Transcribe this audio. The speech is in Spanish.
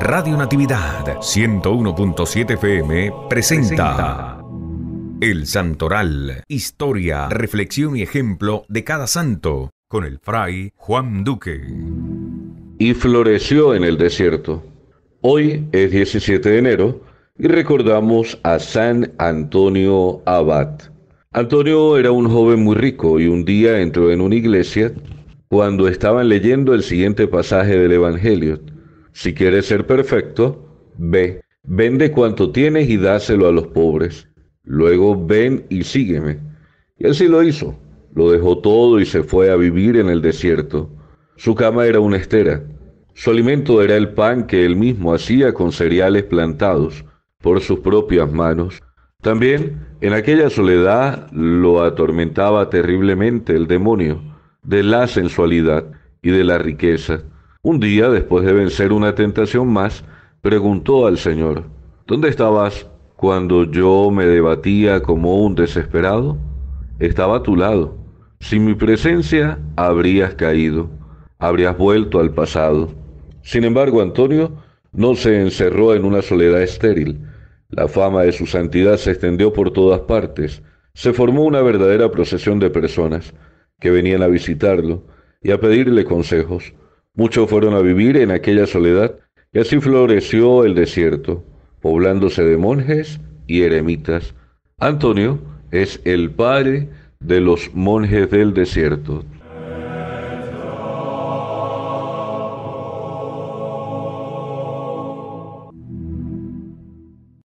Radio Natividad 101.7 FM presenta El Santoral, historia, reflexión y ejemplo de cada santo, con el fray Juan Duque. Y floreció en el desierto. Hoy es 17 de enero y recordamos a San Antonio Abad. Antonio era un joven muy rico y un día entró en una iglesia cuando estaban leyendo el siguiente pasaje del Evangelio. Si quieres ser perfecto, ve, vende cuanto tienes y dáselo a los pobres. Luego ven y sígueme. Y así lo hizo. Lo dejó todo y se fue a vivir en el desierto. Su cama era una estera. Su alimento era el pan que él mismo hacía con cereales plantados por sus propias manos. También en aquella soledad lo atormentaba terriblemente el demonio de la sensualidad y de la riqueza un día, después de vencer una tentación más, preguntó al Señor, ¿dónde estabas cuando yo me debatía como un desesperado? Estaba a tu lado. Sin mi presencia habrías caído, habrías vuelto al pasado. Sin embargo, Antonio no se encerró en una soledad estéril. La fama de su santidad se extendió por todas partes. Se formó una verdadera procesión de personas que venían a visitarlo y a pedirle consejos. Muchos fueron a vivir en aquella soledad y así floreció el desierto, poblándose de monjes y eremitas. Antonio es el padre de los monjes del desierto.